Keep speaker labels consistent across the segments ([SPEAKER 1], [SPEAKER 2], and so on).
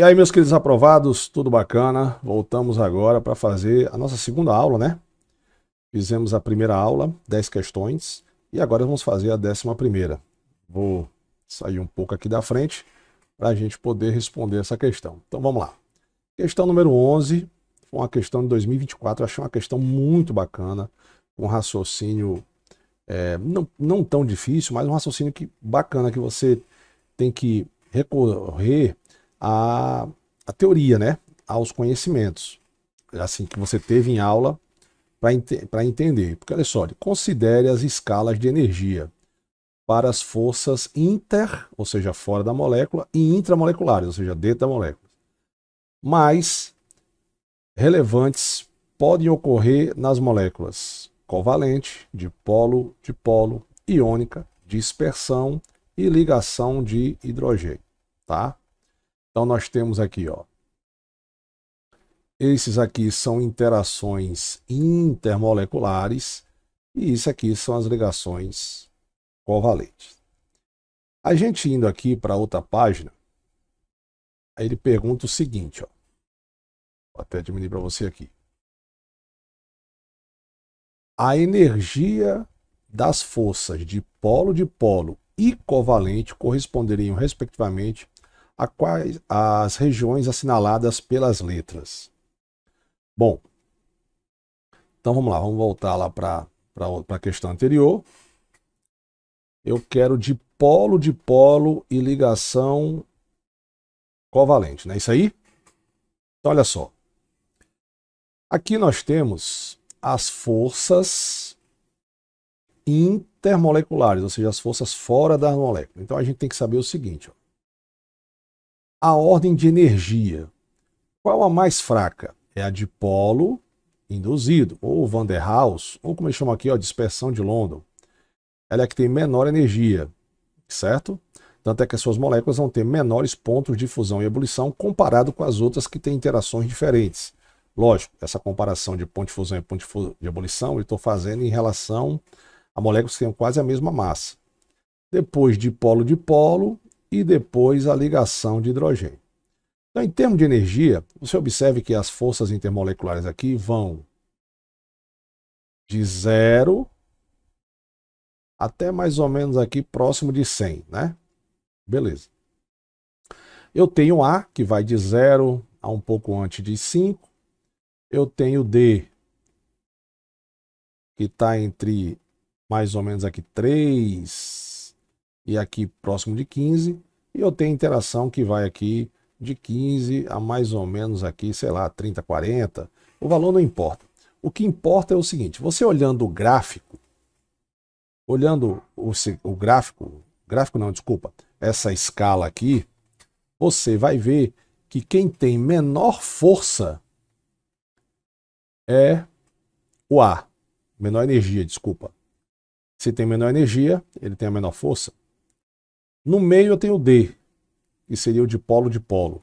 [SPEAKER 1] E aí, meus queridos aprovados, tudo bacana? Voltamos agora para fazer a nossa segunda aula, né?
[SPEAKER 2] Fizemos a primeira aula, 10 questões, e agora vamos fazer a décima primeira. Vou sair um pouco aqui da frente para a gente poder responder essa questão. Então vamos lá. Questão número 11, foi uma questão de 2024, achei uma questão muito bacana, um raciocínio é, não, não tão difícil, mas um raciocínio que, bacana que você tem que recorrer a teoria, né? aos conhecimentos é assim que você teve em aula para ente entender. Porque olha só, considere as escalas de energia para as forças inter, ou seja, fora da molécula, e intramoleculares, ou seja, dentro da molécula. Mais relevantes podem ocorrer nas moléculas covalente, dipolo, dipolo, iônica, dispersão e ligação de hidrogênio, tá? Então nós temos aqui, ó. Esses aqui são interações intermoleculares e isso aqui são as ligações covalentes.
[SPEAKER 1] A gente indo aqui para outra página, aí ele pergunta o seguinte, ó. Vou até diminuir para você aqui. A energia das forças de polo de polo e
[SPEAKER 2] covalente corresponderiam respectivamente a quais as regiões assinaladas pelas letras. Bom, então vamos lá, vamos voltar lá para a questão anterior. Eu quero dipolo, dipolo e ligação covalente, não é isso aí? Então olha só. Aqui nós temos as forças intermoleculares, ou seja, as forças fora das moléculas. Então a gente tem que saber o seguinte, ó a ordem de energia. Qual a mais fraca? É a dipolo induzido, ou Van der Waals, ou como eles chamam aqui, ó, dispersão de London. Ela é que tem menor energia, certo? Tanto é que as suas moléculas vão ter menores pontos de fusão e ebulição comparado com as outras que têm interações diferentes. Lógico, essa comparação de ponto de fusão e ponto de ebulição eu estou fazendo em relação a moléculas que têm quase a mesma massa. Depois de polo de polo, e depois a ligação de hidrogênio. Então, em termos de energia, você observe que as forças intermoleculares aqui vão de zero até mais ou menos aqui próximo de 100, né? Beleza. Eu tenho A, que vai de zero a um pouco antes de 5. Eu tenho D, que está entre mais ou menos aqui 3 e aqui próximo de 15. E eu tenho interação que vai aqui de 15 a mais ou menos aqui, sei lá, 30, 40. O valor não importa. O que importa é o seguinte, você olhando o gráfico, olhando o, o gráfico, gráfico não, desculpa, essa escala aqui, você vai ver que quem tem menor força é o ar, menor energia, desculpa. Se tem menor energia, ele tem a menor força. No meio eu tenho o D, que seria o dipolo-dipolo.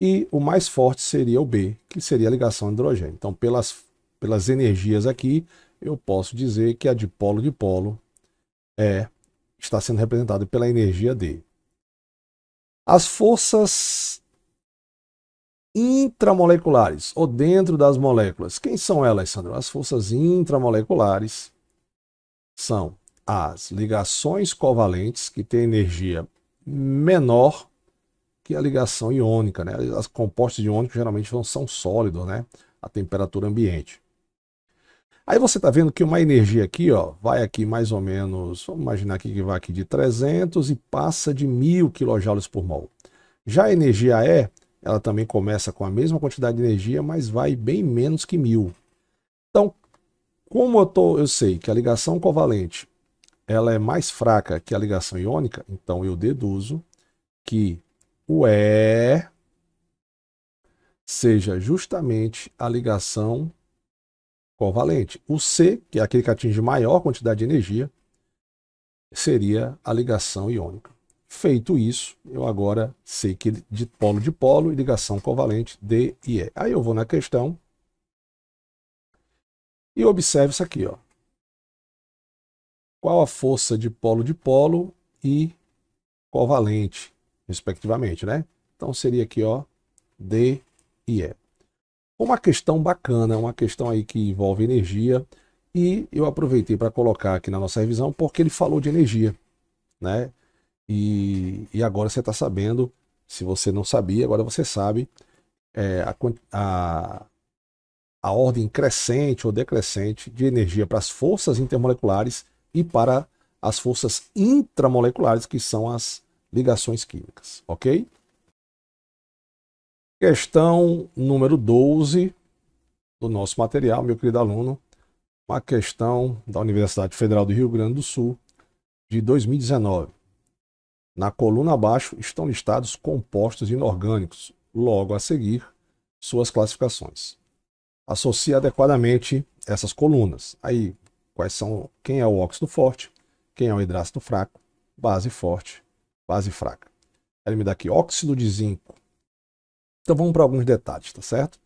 [SPEAKER 2] E o mais forte seria o B, que seria a ligação hidrogênio. Então, pelas, pelas energias aqui, eu posso dizer que a dipolo-dipolo é, está sendo representada pela energia D. As forças intramoleculares, ou dentro das moléculas. Quem são elas, Sandro? As forças intramoleculares são as ligações covalentes, que têm energia menor que a ligação iônica. Né? As compostos iônicos geralmente não são sólidos, né? A temperatura ambiente. Aí você está vendo que uma energia aqui, ó, vai aqui mais ou menos, vamos imaginar aqui que vai aqui de 300 e passa de 1.000 kJ por mol. Já a energia E, ela também começa com a mesma quantidade de energia, mas vai bem menos que 1.000. Então, como eu, tô, eu sei que a ligação covalente ela é mais fraca que a ligação iônica, então eu deduzo que o E seja justamente a ligação covalente. O C, que é aquele que atinge maior quantidade de energia, seria a ligação iônica. Feito isso, eu agora sei que de polo de polo e ligação covalente D e E. Aí eu vou na questão e observe isso aqui, ó qual a força dipolo dipolo e covalente, respectivamente, né? Então seria aqui, ó, D e E. Uma questão bacana, uma questão aí que envolve energia e eu aproveitei para colocar aqui na nossa revisão porque ele falou de energia, né? E, e agora você está sabendo, se você não sabia, agora você sabe é, a, a, a ordem crescente ou decrescente de energia para as forças intermoleculares e para as forças intramoleculares, que são as ligações químicas, ok? Questão número 12 do nosso material, meu querido aluno, uma questão da Universidade Federal do Rio Grande do Sul, de 2019. Na coluna abaixo estão listados compostos inorgânicos, logo a seguir, suas classificações. Associe adequadamente essas colunas. Aí, Quais são quem é o óxido forte, quem é o hidrácido fraco, base forte, base fraca. Ele me dá aqui óxido de zinco. Então vamos para alguns detalhes, tá certo?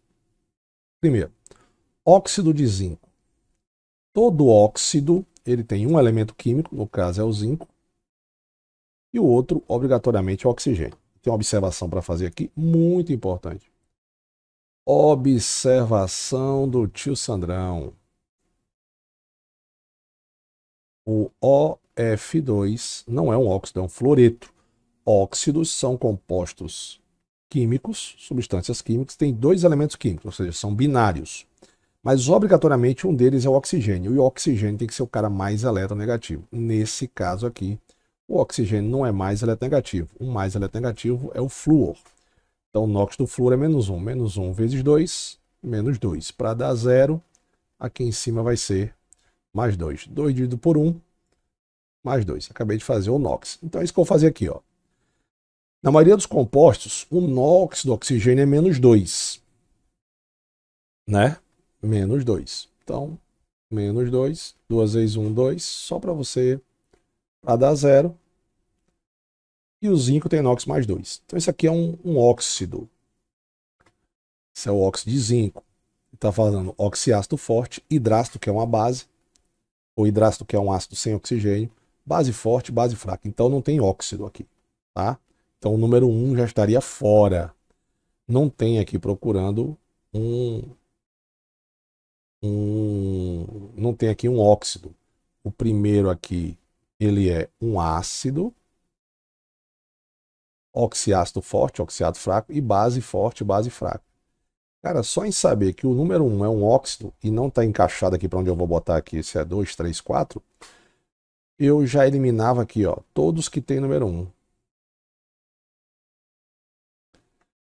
[SPEAKER 2] Primeiro, óxido de zinco. Todo óxido, ele tem um elemento químico, no caso é o zinco, e o outro, obrigatoriamente, é o oxigênio. Tem uma observação para fazer aqui, muito importante.
[SPEAKER 1] Observação do tio Sandrão. O OF2 não é
[SPEAKER 2] um óxido, é um fluoreto. Óxidos são compostos químicos, substâncias químicas, têm dois elementos químicos, ou seja, são binários. Mas obrigatoriamente um deles é o oxigênio, e o oxigênio tem que ser o cara mais eletronegativo. Nesse caso aqui, o oxigênio não é mais eletronegativo. O mais eletronegativo é o flúor. Então, o NOx do flúor é menos 1. Menos 1 vezes 2, menos 2. Para dar zero, aqui em cima vai ser mais 2. 2 dividido por 1, mais 2. Acabei de fazer o NOx. Então é isso que eu vou fazer aqui. Ó. Na maioria dos compostos, o NOx do oxigênio é menos 2. Né? Menos 2. Então, menos 2, 2 vezes 1, 2, só para você, para dar zero. E o zinco tem NOx mais 2. Então isso aqui é um, um óxido. Isso é o óxido de zinco. Está falando oxiácido forte, hidrácido, que é uma base, o hidrácido, que é um ácido sem oxigênio, base forte, base fraca. Então não tem óxido aqui, tá? Então o número 1 um já estaria fora. Não tem aqui procurando um, um não tem aqui um óxido. O primeiro aqui, ele é um ácido, oxiácido forte, oxiado fraco e base forte, base fraca. Cara, só em saber que o número 1 um é um óxido e não está encaixado aqui para onde eu vou botar aqui, se é 2, 3, 4, eu já eliminava aqui, ó, todos
[SPEAKER 1] que tem número 1. Um.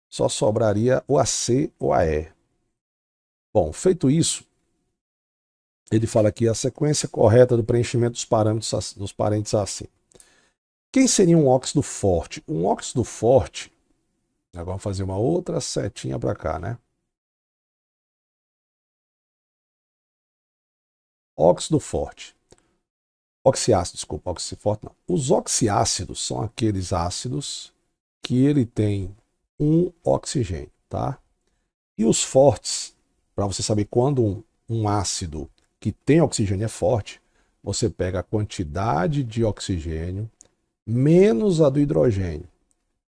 [SPEAKER 1] Só sobraria o AC ou AE. Bom, feito isso,
[SPEAKER 2] ele fala aqui a sequência correta do preenchimento dos parâmetros dos parênteses assim.
[SPEAKER 1] Quem seria um óxido forte? Um óxido forte, agora vamos fazer uma outra setinha para cá, né? óxido forte. Oxiácido, desculpa, oxiforte não. Os
[SPEAKER 2] oxiácidos são aqueles ácidos que ele tem um oxigênio, tá? E os fortes, para você saber quando um, um ácido que tem oxigênio é forte, você pega a quantidade de oxigênio menos a do hidrogênio.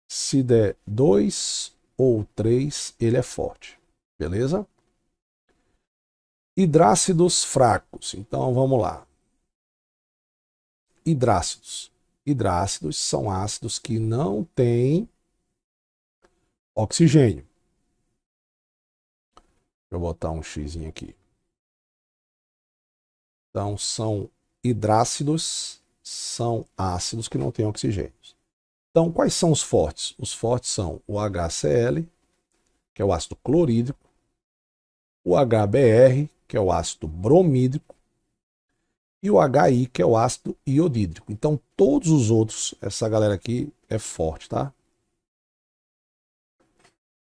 [SPEAKER 2] Se der 2 ou 3, ele é forte. Beleza? Hidrácidos fracos. Então vamos lá. Hidrácidos.
[SPEAKER 1] Hidrácidos são ácidos que não têm oxigênio. Deixa eu botar um x aqui. Então são hidrácidos, são ácidos que não
[SPEAKER 2] têm oxigênio. Então quais são os fortes? Os fortes são o HCl, que é o ácido clorídrico, o HBr, que é o ácido bromídrico, e o HI, que é o ácido iodídrico. Então, todos os outros, essa galera aqui é forte, tá?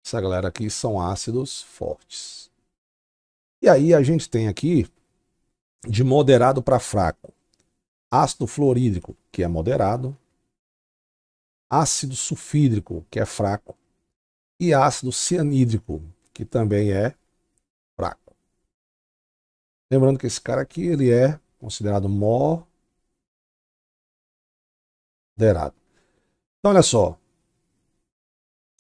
[SPEAKER 2] Essa galera aqui são ácidos fortes. E aí a gente tem aqui, de moderado para fraco, ácido fluorídrico, que é moderado,
[SPEAKER 1] ácido sulfídrico, que é fraco, e ácido cianídrico, que também é Lembrando que esse cara aqui, ele é considerado moderado. Então, olha só.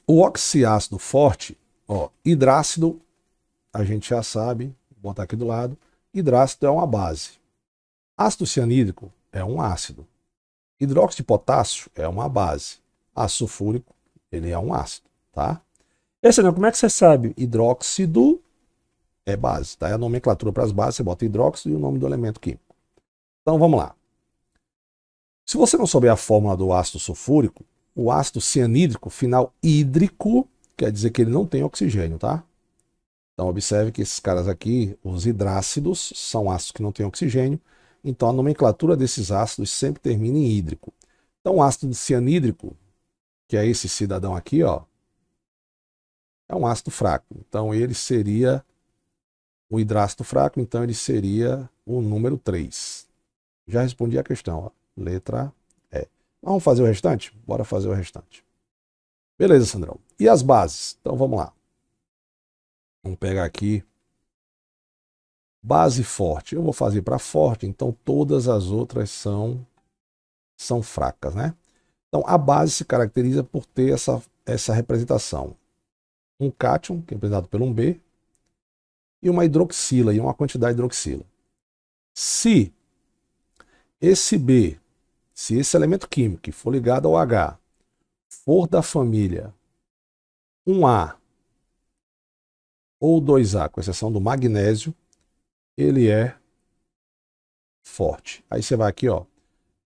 [SPEAKER 1] O oxiácido forte,
[SPEAKER 2] ó, hidrácido, a gente já sabe, vou botar aqui do lado, hidrácido é uma base. Ácido cianídrico é um ácido. Hidróxido de potássio é uma base. Ácido sulfúrico, ele é um ácido, tá? Esse não, né, como é que você sabe? Hidróxido é base, tá? É a nomenclatura para as bases, você bota hidróxido e o nome do elemento químico. Então vamos lá. Se você não souber a fórmula do ácido sulfúrico, o ácido cianídrico, final hídrico, quer dizer que ele não tem oxigênio, tá? Então observe que esses caras aqui, os hidrácidos, são ácidos que não têm oxigênio, então a nomenclatura desses ácidos sempre termina em hídrico. Então o ácido cianídrico, que é esse cidadão aqui, ó, é um ácido fraco. Então ele seria o hidrácido fraco, então ele seria o número 3. Já respondi a questão, ó. letra E. Vamos fazer o restante? Bora fazer o restante. Beleza, Sandrão. E as bases? Então vamos lá. Vamos pegar aqui. Base forte. Eu vou fazer para forte, então todas as outras são, são fracas, né? Então a base se caracteriza por ter essa, essa representação. Um cátion, que é representado pelo um B, e uma hidroxila, e uma quantidade de hidroxila. Se esse B, se esse elemento químico que for ligado ao H, for da família 1A ou 2A, com exceção do magnésio, ele é forte. Aí você vai aqui, ó,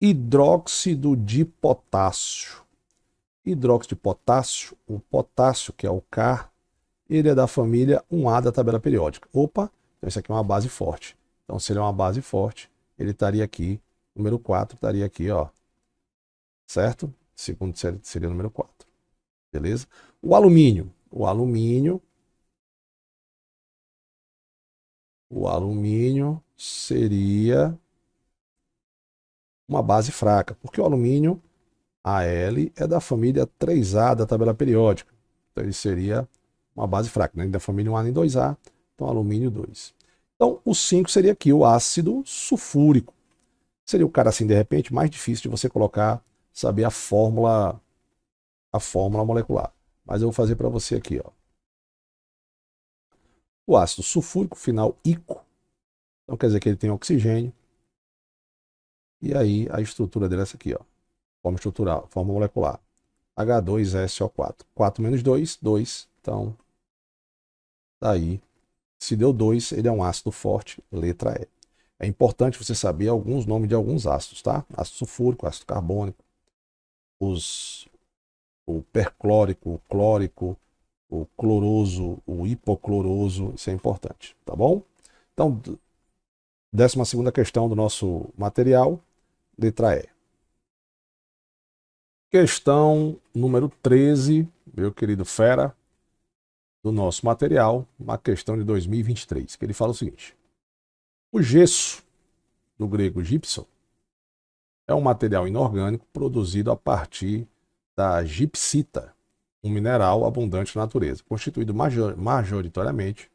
[SPEAKER 2] hidróxido de potássio. Hidróxido de potássio, o potássio, que é o K, ele é da família 1A da tabela periódica. Opa, então isso aqui é uma base forte. Então, se ele é uma base forte, ele estaria aqui, número 4 estaria aqui, ó. Certo? Segundo série seria número 4. Beleza? O alumínio. O alumínio.
[SPEAKER 1] O alumínio seria uma base fraca, porque o alumínio
[SPEAKER 2] AL é da família 3A da tabela periódica. Então ele seria uma base fraca, né? da família 1A nem 2A, então alumínio 2. Então, o 5 seria aqui o ácido sulfúrico. Seria o cara assim, de repente, mais difícil de você colocar, saber a fórmula, a fórmula molecular. Mas eu vou fazer para você aqui, ó. O ácido sulfúrico, final ico. Então quer dizer que ele tem oxigênio. E aí a estrutura dele é essa aqui, ó. Forma estrutural, forma molecular. H2SO4. 4 menos 2, 2. Então, Daí, tá se deu 2, ele é um ácido forte, letra E. É importante você saber alguns nomes de alguns ácidos, tá? Ácido sulfúrico, ácido carbônico, os, o perclórico, o clórico, o cloroso, o hipocloroso, isso é importante, tá bom? Então, décima segunda questão do nosso material, letra E. Questão número 13, meu querido fera do nosso material, uma questão de 2023, que ele fala o seguinte: o gesso, do grego gypsum, é um material inorgânico produzido a partir da gipsita, um mineral abundante na natureza, constituído major, majoritariamente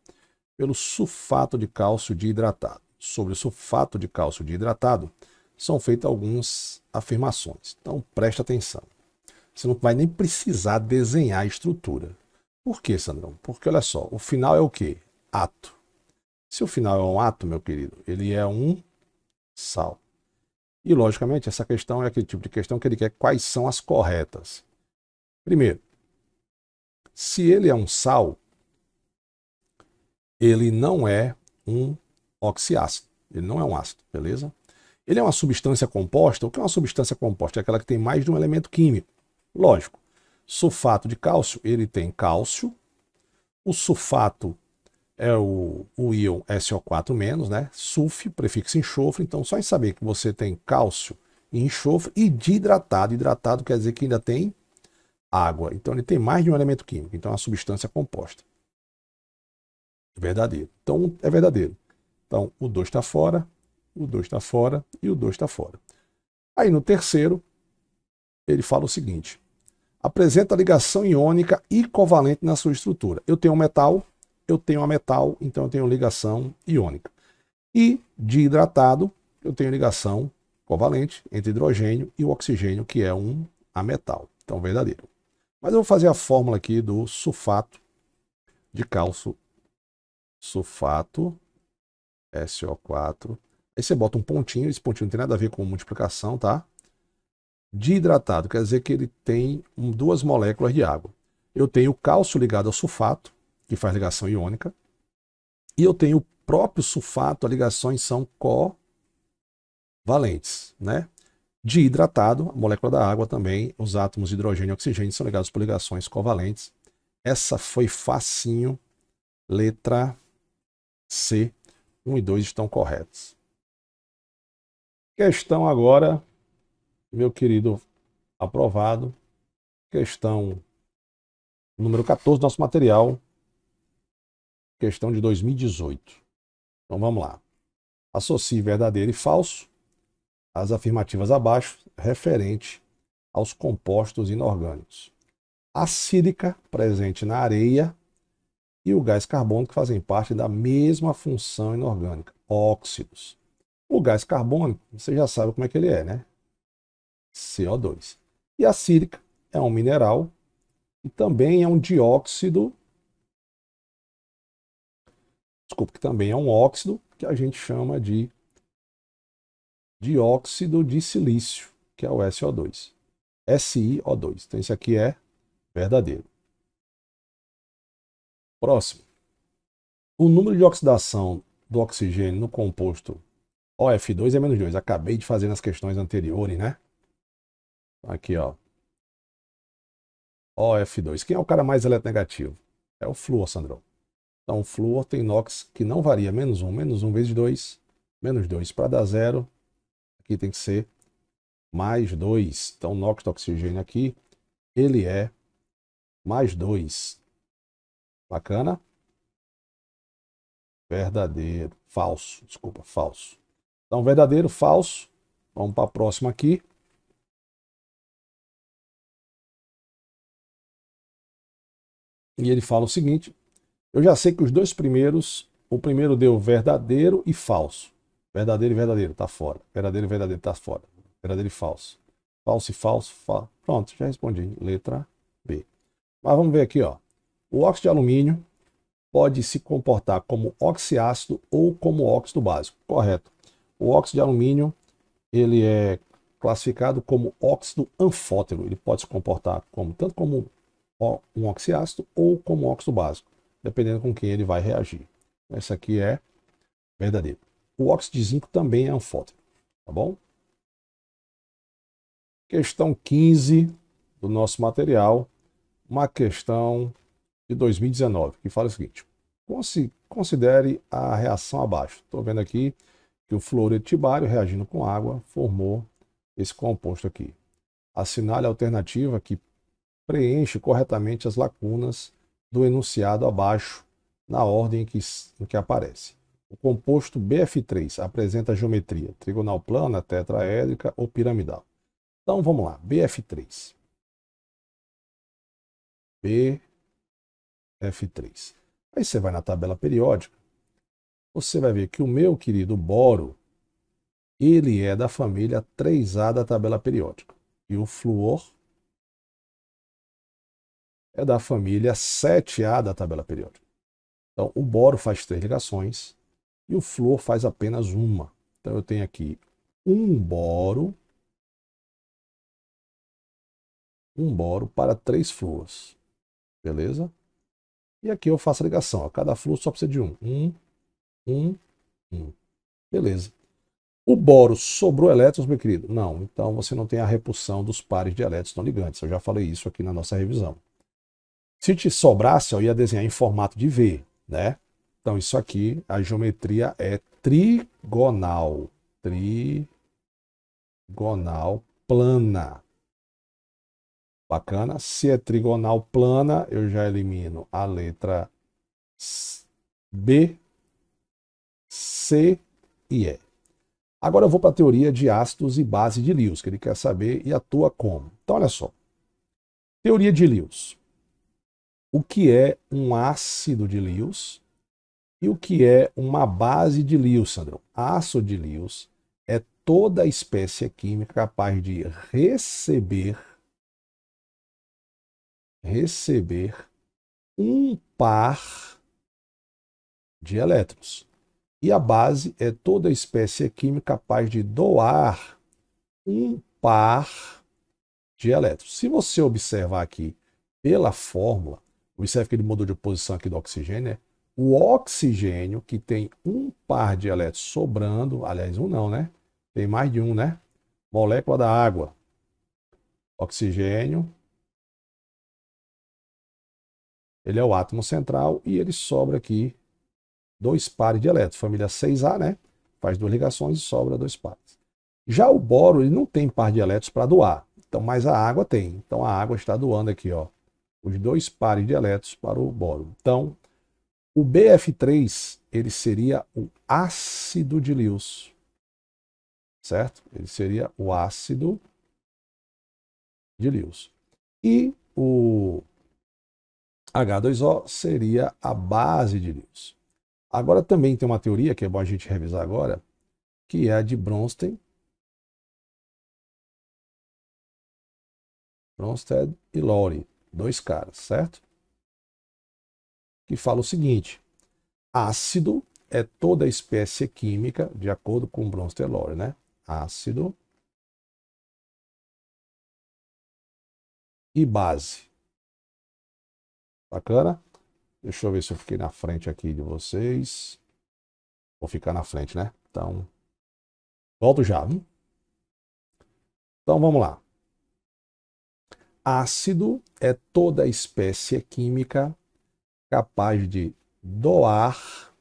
[SPEAKER 2] pelo sulfato de cálcio de hidratado. Sobre o sulfato de cálcio de hidratado são feitas algumas afirmações. Então preste atenção. Você não vai nem precisar desenhar a estrutura. Por que, Sandrão? Porque olha só, o final é o quê? Ato. Se o final é um ato, meu querido, ele é um sal. E, logicamente, essa questão é aquele tipo de questão que ele quer quais são as corretas. Primeiro, se ele é um sal, ele não é um oxiácido, ele não é um ácido, beleza? Ele é uma substância composta. O que é uma substância composta? É aquela que tem mais de um elemento químico. Lógico. Sulfato de cálcio, ele tem cálcio. O sulfato é o, o íon SO4-, né? Sulf, prefixo enxofre. Então, só em saber que você tem cálcio e enxofre e de hidratado. Hidratado quer dizer que ainda tem água. Então, ele tem mais de um elemento químico. Então, é uma substância composta. Verdadeiro. Então, é verdadeiro. Então, o 2 está fora, o 2 está fora e o 2 está fora. Aí, no terceiro, ele fala o seguinte apresenta ligação iônica e covalente na sua estrutura. Eu tenho um metal, eu tenho a metal, então eu tenho ligação iônica. E de hidratado, eu tenho ligação covalente entre hidrogênio e o oxigênio, que é um ametal. Então, verdadeiro. Mas eu vou fazer a fórmula aqui do sulfato de cálcio. Sulfato, SO4. Aí você bota um pontinho, esse pontinho não tem nada a ver com multiplicação, tá? hidratado, quer dizer que ele tem duas moléculas de água. Eu tenho o cálcio ligado ao sulfato, que faz ligação iônica, e eu tenho o próprio sulfato, as ligações são covalentes, né? hidratado, a molécula da água também, os átomos de hidrogênio e oxigênio são ligados por ligações covalentes. Essa foi facinho, letra C, 1 e 2 estão corretos. Questão agora meu querido aprovado. Questão número 14 do nosso material. Questão de 2018. Então vamos lá. Associe verdadeiro e falso as afirmativas abaixo referente aos compostos inorgânicos. A sílica, presente na areia, e o gás carbônico fazem parte da mesma função inorgânica, óxidos. O gás carbônico, você já sabe como é que ele é, né? CO2. E a sílica é um mineral e também é um dióxido, desculpa, que também é um óxido que a gente chama de dióxido de silício, que é o SO2. SiO2. Então isso aqui é verdadeiro. Próximo. O número de oxidação do oxigênio no composto OF2 é menos 2. Acabei de fazer nas questões anteriores, né? Aqui, ó. OF2. Quem é o cara mais eletronegativo? É o flúor, Sandrão. Então, o flúor tem NOx que não varia. Menos 1, menos 1 vezes 2, menos 2. Para dar zero, aqui tem que ser mais 2. Então, NOx do oxigênio aqui, ele é mais 2. Bacana? Verdadeiro. Falso. Desculpa,
[SPEAKER 1] falso. Então, verdadeiro, falso. Vamos para a próxima aqui. E ele fala o seguinte: eu já sei que os dois primeiros, o primeiro deu verdadeiro e falso.
[SPEAKER 2] Verdadeiro e verdadeiro, tá fora. Verdadeiro e verdadeiro, tá fora. Verdadeiro e falso. Falso e falso, fa... pronto, já respondi. Letra B. Mas vamos ver aqui, ó. O óxido de alumínio pode se comportar como oxiácido ou como óxido básico. Correto. O óxido de alumínio, ele é classificado como óxido anfótero. Ele pode se comportar como tanto como um oxiácido ou como óxido básico, dependendo com quem ele vai reagir. Essa aqui é verdadeira. O óxido de zinco também é anfótero, tá bom? Questão 15 do nosso material, uma questão de 2019, que fala o seguinte: considere a reação abaixo. Estou vendo aqui que o fluoreto tibário reagindo com água formou esse composto aqui. Assinale a alternativa que preenche corretamente as lacunas do enunciado abaixo na ordem em que, em que aparece. O composto BF3 apresenta geometria trigonal plana, tetraédrica ou piramidal. Então vamos lá, BF3. BF3. Aí você vai na tabela periódica, você vai ver que o meu querido boro, ele é da família 3A da tabela periódica. E o flúor é da família 7A da tabela periódica. Então, o boro faz três ligações e o flúor faz apenas uma.
[SPEAKER 1] Então, eu tenho aqui um boro, um boro para três flúors. Beleza? E aqui
[SPEAKER 2] eu faço a ligação. Ó. Cada flúor só precisa de um. Um, um, um. Beleza. O boro sobrou elétrons, meu querido? Não. Então, você não tem a repulsão dos pares de elétrons não ligantes. Eu já falei isso aqui na nossa revisão. Se te sobrasse, eu ia desenhar em formato de V, né? Então isso aqui, a geometria é trigonal. Trigonal plana. Bacana? Se é trigonal plana, eu já elimino a letra B, C e E. Agora eu vou para a teoria de ácidos e base de Lewis, que ele quer saber e atua como. Então olha só. Teoria de Lewis o que é um ácido de Lewis e o que é uma base de Lewis, Sandro. Ácido de Lewis é toda espécie química capaz de receber
[SPEAKER 1] receber um par de elétrons. E a base é toda espécie
[SPEAKER 2] química capaz de doar um par de elétrons. Se você observar aqui pela fórmula, Observe é que ele mudou de posição aqui do oxigênio, né? O oxigênio, que tem um par de elétrons sobrando, aliás, um não, né? Tem mais de um, né? Molécula da água. Oxigênio. Ele é o átomo central e ele sobra aqui dois pares de elétrons. Família 6A, né? Faz duas ligações e sobra dois pares. Já o boro, ele não tem par de elétrons para doar. Então, mas a água tem. Então a água está doando aqui, ó os dois pares de elétrons para o boro. Então, o BF3 ele seria o ácido de Lewis,
[SPEAKER 1] certo? Ele seria o ácido de Lewis. E o H2O seria a base de Lewis. Agora também tem uma teoria que é bom a gente revisar agora, que é a de Bronsted, Bronsted e Lowry dois caras, certo?
[SPEAKER 2] Que fala o seguinte: ácido é toda espécie química, de acordo
[SPEAKER 1] com Bronsted-Lowry, né? Ácido e base. Bacana? Deixa eu ver se eu fiquei na frente aqui de vocês. Vou ficar na frente, né? Então,
[SPEAKER 2] volto já. Hein? Então, vamos lá. Ácido é toda espécie química capaz de doar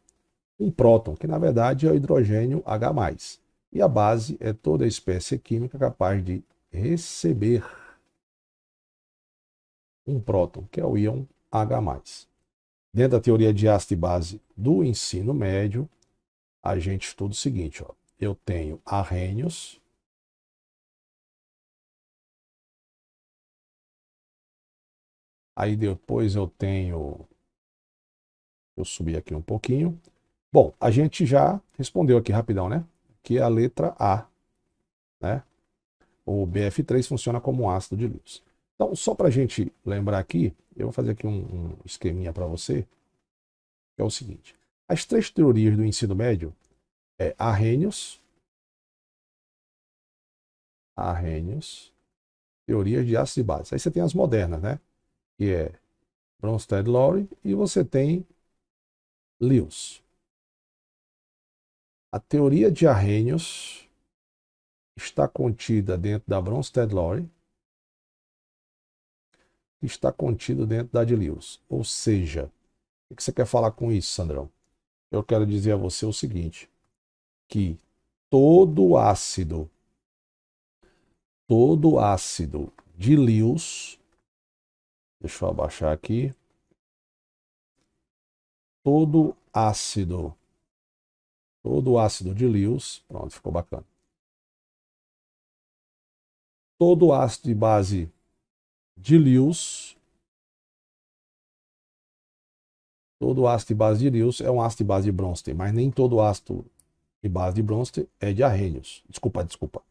[SPEAKER 2] um próton, que na verdade é o hidrogênio H+. E a base é toda espécie química capaz de receber um próton, que é o íon H+. Dentro da teoria de ácido e base do ensino médio, a gente estuda o seguinte, ó.
[SPEAKER 1] Eu tenho arrênios, Aí depois eu tenho. Eu subi aqui um pouquinho. Bom, a gente já respondeu aqui rapidão, né?
[SPEAKER 2] Que é a letra A, né? O BF3 funciona como um ácido de luz. Então, só para a gente lembrar aqui, eu vou fazer aqui um, um esqueminha para você,
[SPEAKER 1] que é o seguinte. As três teorias do ensino médio é Arrhenius, Arrhenius, teorias de ácido e base. Aí você tem as modernas, né? que é Bronsted Lowry, e você tem Lewis. A teoria de arrênios está contida dentro da Bronsted Lowry,
[SPEAKER 2] está contida dentro da de Lewis. Ou seja, o que você quer falar com isso, Sandrão? Eu quero dizer a você o seguinte, que todo ácido, todo ácido de
[SPEAKER 1] Lewis Deixa eu abaixar aqui. Todo ácido. Todo ácido de Lewis. Pronto, ficou bacana. Todo ácido de base de Lewis.
[SPEAKER 2] Todo ácido de base de Lewis é um ácido de base de Bronsted, mas nem todo ácido de base de Bronsted é de Arrhenius. Desculpa, desculpa.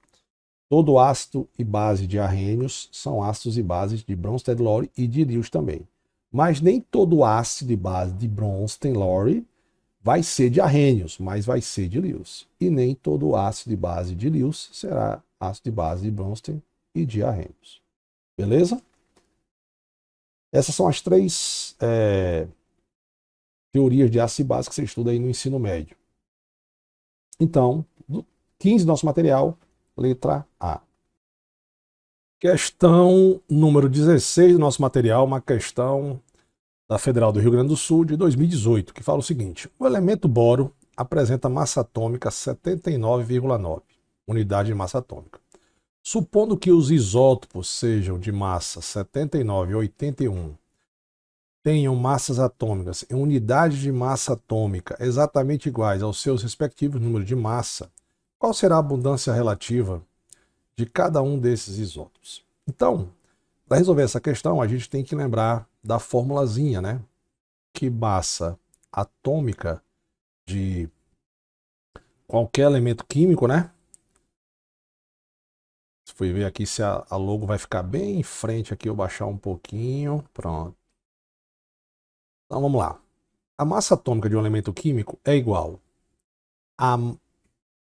[SPEAKER 2] Todo ácido e base de arrênios são ácidos e bases de Bronsted-Lowry e de Lewis também. Mas nem todo ácido e base de Bronsted-Lowry vai ser de arrênios, mas vai ser de Lewis. E nem todo ácido e base de Lewis será ácido e base de Bronsted e de arrênios. Beleza? Essas são as três é, teorias de ácido e base que você estuda aí no ensino médio. Então, 15 do nosso material Letra A. Questão número 16 do nosso material, uma questão da Federal do Rio Grande do Sul de 2018, que fala o seguinte: o elemento boro apresenta massa atômica 79,9, unidade de massa atômica. Supondo que os isótopos sejam de massa 79 e 81, tenham massas atômicas em unidades de massa atômica exatamente iguais aos seus respectivos números de massa qual será a abundância relativa de cada um desses isótopos? Então, para resolver essa questão, a gente tem que lembrar da formulazinha, né? Que massa atômica de qualquer elemento
[SPEAKER 1] químico, né?
[SPEAKER 2] Fui ver aqui se a, logo vai ficar bem em frente aqui, eu baixar um pouquinho, pronto. Então vamos lá. A massa atômica de um elemento químico é igual a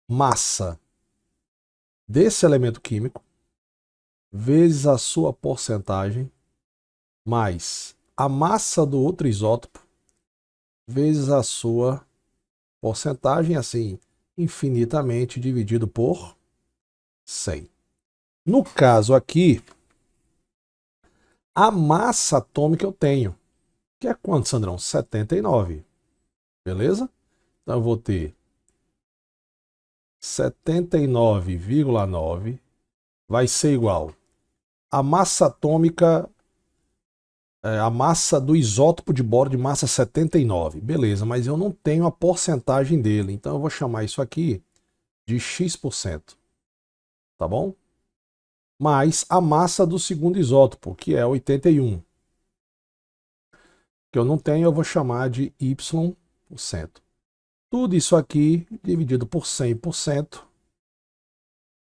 [SPEAKER 2] massa desse elemento químico vezes a sua porcentagem mais a massa do outro isótopo vezes a sua porcentagem, assim, infinitamente dividido por 100. No caso aqui, a massa atômica eu tenho, que é quanto, Sandrão? 79. Beleza? Então eu vou ter 79,9 vai ser igual a massa atômica, é, a massa do isótopo de boro de massa 79. Beleza, mas eu não tenho a porcentagem dele, então eu vou chamar isso aqui de X%. Tá bom? Mais a massa do segundo isótopo, que é 81. Que eu não tenho, eu vou chamar de Y%. Tudo isso aqui dividido por 100%,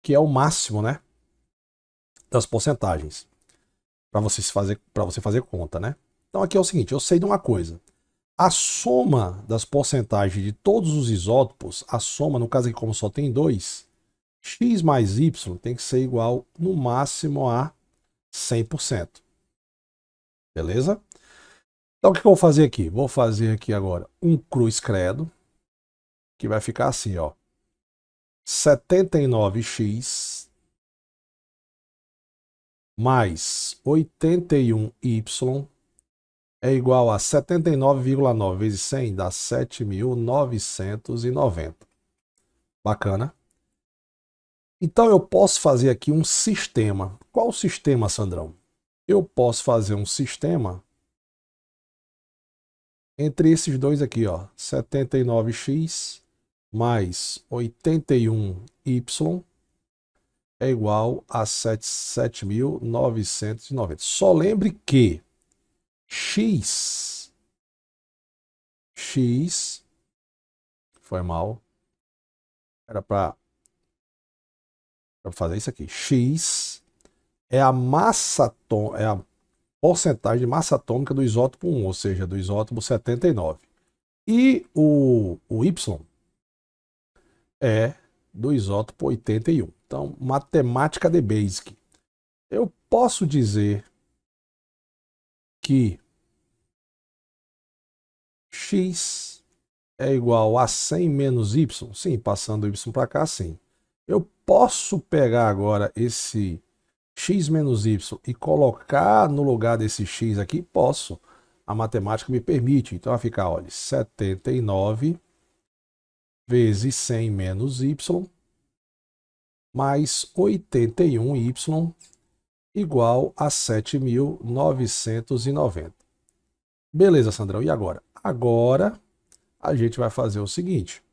[SPEAKER 2] que é o máximo, né? Das porcentagens. Para você fazer, para você fazer conta, né? Então aqui é o seguinte, eu sei de uma coisa. A soma das porcentagens de todos os isótopos, a soma, no caso aqui como só tem dois, x mais y tem que ser igual no máximo a 100%. Beleza? Então o que eu vou fazer aqui? Vou fazer aqui agora um cruz credo que vai ficar assim, ó. 79x mais 81y é igual a 79,9 vezes 100 dá 7.990. Bacana. Então eu posso fazer aqui um sistema. Qual sistema, Sandrão? Eu posso fazer um sistema entre esses dois aqui, ó, 79x mais 81Y é igual a 7.990.
[SPEAKER 1] Só lembre que x x foi mal. Era para fazer isso aqui. X é a massa
[SPEAKER 2] é a porcentagem de massa atômica do isótopo 1, ou seja, do isótopo 79. E o, o Y é do isótopo 81. Então, matemática de Basic. Eu posso dizer que x é igual a 100 menos y? Sim, passando y para cá, sim. Eu posso pegar agora esse x menos y e colocar no lugar desse x aqui? Posso. A matemática me permite. Então vai ficar, olha, 79 vezes 100 menos y, mais 81y igual a 7.990. Beleza, Sandrão. E agora? Agora a gente vai fazer o seguinte.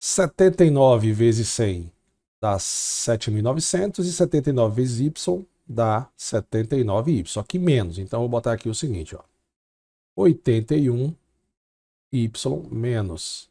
[SPEAKER 2] 79 vezes 100 dá 7.900 e 79 vezes y dá 79y, só que menos. Então, vou botar aqui o seguinte, ó. 81y menos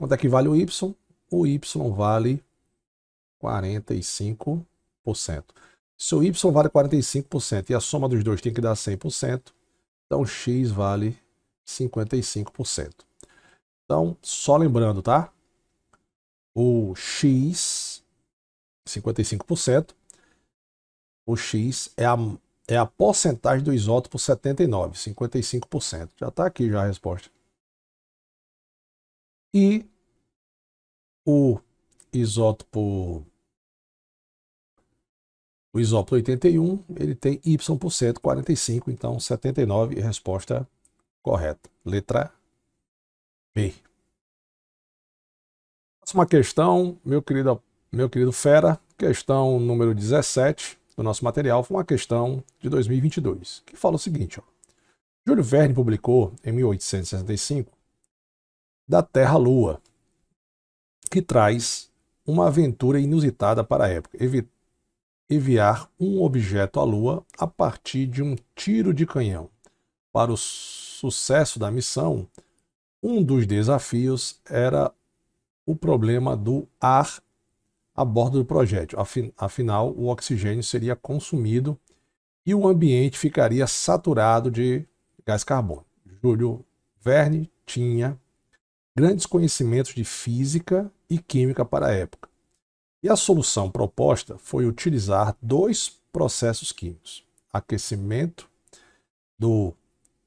[SPEAKER 1] Quanto é que vale o Y? O Y vale
[SPEAKER 2] 45%. Se o Y vale 45% e a soma dos dois tem que dar 100%, então X vale 55%. Então, só lembrando, tá? O X, 55%, o X é a, é a porcentagem do isótopo 79, 55%. Já está aqui já a resposta.
[SPEAKER 1] E o isótopo o isótopo 81, ele tem
[SPEAKER 2] Y% por 45, então 79 resposta correta. Letra B. Próxima questão, meu querido, meu querido Fera, questão número 17 do nosso material, foi uma questão de 2022, que fala o seguinte, ó. Júlio Verne publicou em 1865 Da Terra Lua, que traz uma aventura inusitada para a época. Enviar um objeto à Lua a partir de um tiro de canhão. Para o sucesso da missão, um dos desafios era o problema do ar a bordo do projétil. Afinal, o oxigênio seria consumido e o ambiente ficaria saturado de gás carbônico. Júlio Verne tinha grandes conhecimentos de física e química para a época. E a solução proposta foi utilizar dois processos químicos: aquecimento do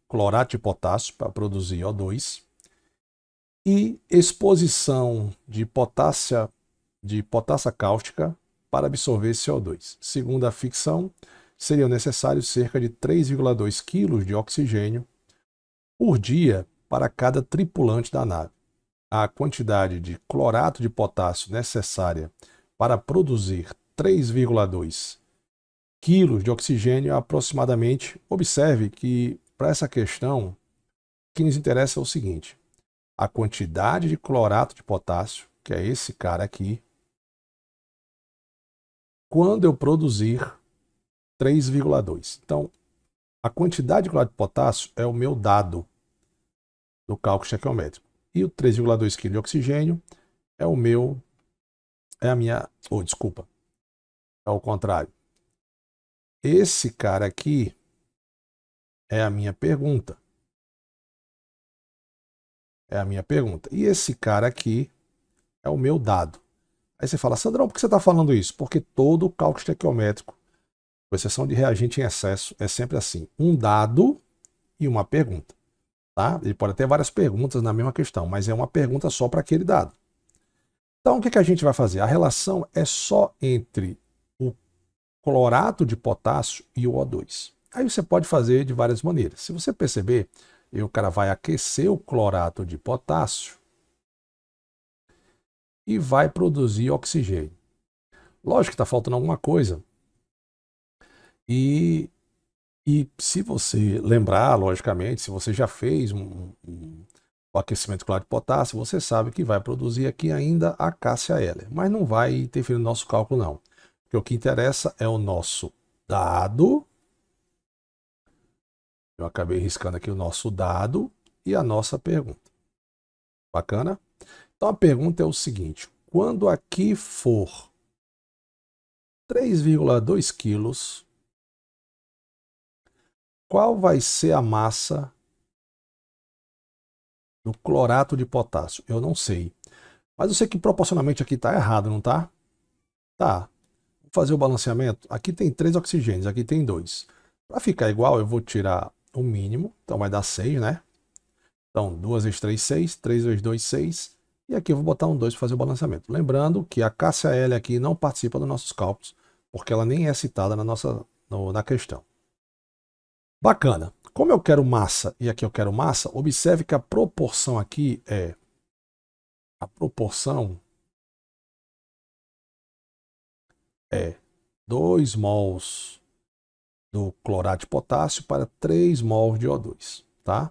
[SPEAKER 2] clorato de potássio para produzir O2 e exposição de potássia de potássia cáustica para absorver CO2. Segundo a ficção, seriam necessários cerca de 3,2 kg de oxigênio por dia para cada tripulante da nave a quantidade de clorato de potássio necessária para produzir 3,2 quilos de oxigênio aproximadamente, observe que para essa questão o que nos interessa é o seguinte: a quantidade de clorato de potássio, que é esse cara aqui, quando eu produzir 3,2. Então, a quantidade de clorato de potássio é o meu dado do cálculo estequiométrico. E o 3,2 kg de oxigênio é o meu, é a
[SPEAKER 1] minha, ou oh, desculpa, é o contrário. Esse cara aqui é a minha pergunta. É a minha pergunta. E esse cara aqui é o meu dado. Aí você fala,
[SPEAKER 2] Sandrão, por que você está falando isso? Porque todo cálculo estequiométrico, com exceção de reagente em excesso, é sempre assim: um dado e uma pergunta. Tá? Ele pode ter várias perguntas na mesma questão, mas é uma pergunta só para aquele dado. Então, o que, que a gente vai fazer? A relação é só entre o clorato de potássio e o O2. Aí você pode fazer de várias maneiras. Se você perceber, o cara vai aquecer o clorato de potássio e vai produzir oxigênio. Lógico que está faltando alguma coisa. E e se você lembrar, logicamente, se você já fez um, um, o aquecimento claro de potássio, você sabe que vai produzir aqui ainda a cássia L. Mas não vai interferir no nosso cálculo, não. Porque o que interessa é o nosso dado. Eu acabei riscando aqui o nosso dado e a nossa pergunta. Bacana? Então a pergunta é o seguinte: quando aqui for
[SPEAKER 1] 3,2 quilos qual vai ser a massa
[SPEAKER 2] do clorato de potássio? Eu não sei. Mas eu sei que proporcionalmente aqui está errado, não está? Tá. Vou fazer o balanceamento. Aqui tem três oxigênios, aqui tem dois. Para ficar igual, eu vou tirar o mínimo. Então vai dar 6, né? Então 2 vezes 3, 6. 3 vezes 2, 6. E aqui eu vou botar um 2 para fazer o balanceamento. Lembrando que a Cássia aqui não participa dos nossos cálculos, porque ela nem é citada na, nossa, no, na questão. Bacana. Como eu quero massa e aqui eu quero massa, observe que a proporção
[SPEAKER 1] aqui é... A proporção é 2 mols do
[SPEAKER 2] clorato de potássio para 3 mols de O2, tá?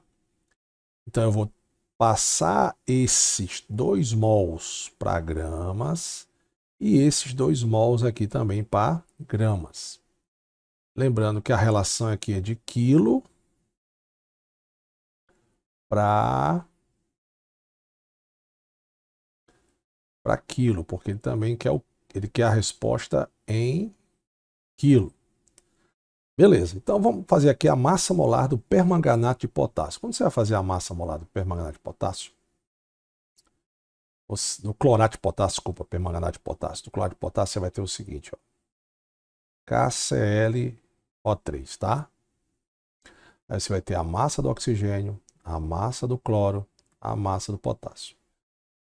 [SPEAKER 2] Então eu vou passar esses 2 mols para gramas e esses 2 mols aqui também para gramas. Lembrando que a relação
[SPEAKER 1] aqui é de quilo para para quilo, porque ele também quer o, ele quer a resposta em quilo. Beleza,
[SPEAKER 2] então vamos fazer aqui a massa molar do permanganato de potássio. Quando você vai fazer a massa molar do permanganato de potássio, no clorato de potássio, desculpa, permanganato de potássio, do clorato de potássio você vai ter o seguinte, ó, KCl o3, tá? Aí você vai ter a massa do oxigênio, a massa do cloro, a massa do potássio.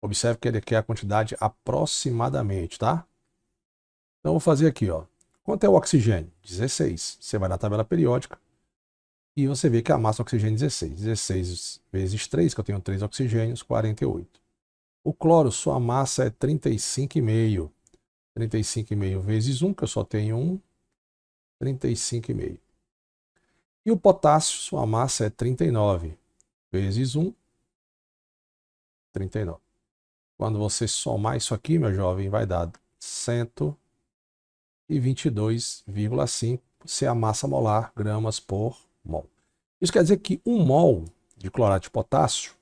[SPEAKER 2] Observe que ele quer a quantidade aproximadamente, tá? Então, eu vou fazer aqui, ó. Quanto é o oxigênio? 16. Você vai na tabela periódica e você vê que a massa do oxigênio é 16. 16 vezes 3, que eu tenho 3 oxigênios, 48. O cloro, sua massa é 35,5. 35,5 vezes 1, que eu só tenho 1. 35,5. E o potássio, sua massa é 39 vezes 1, 39. Quando você somar isso aqui, meu jovem, vai dar 122,5 ser é a massa molar, gramas por mol. Isso quer dizer que 1 mol de clorato de potássio